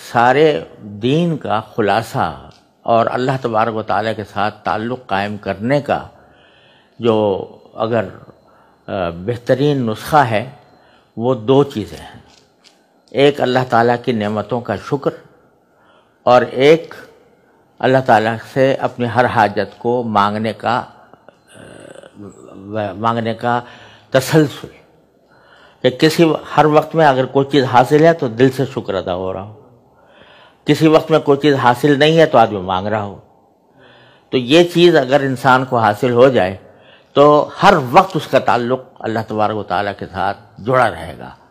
सारे दीन का खुलासा और अल्लाह तबारक वाली के साथ ताल्लुक़ कायम करने का जो अगर बेहतरीन नुस्खा है वो दो चीज़ें हैं एक अल्लाह ताला की नेमतों का शुक्र और एक अल्लाह ताला से अपनी हर हाजत को मांगने का मांगने का तसलसल कि किसी हर वक्त में अगर कोई चीज़ हासिल है तो दिल से शुक्र अदा हो रहा हो किसी वक्त में कोई चीज़ हासिल नहीं है तो आदमी मांग रहा हो तो ये चीज़ अगर इंसान को हासिल हो जाए तो हर वक्त उसका ताल्लुक अल्लाह तबारक ताली के साथ जुड़ा रहेगा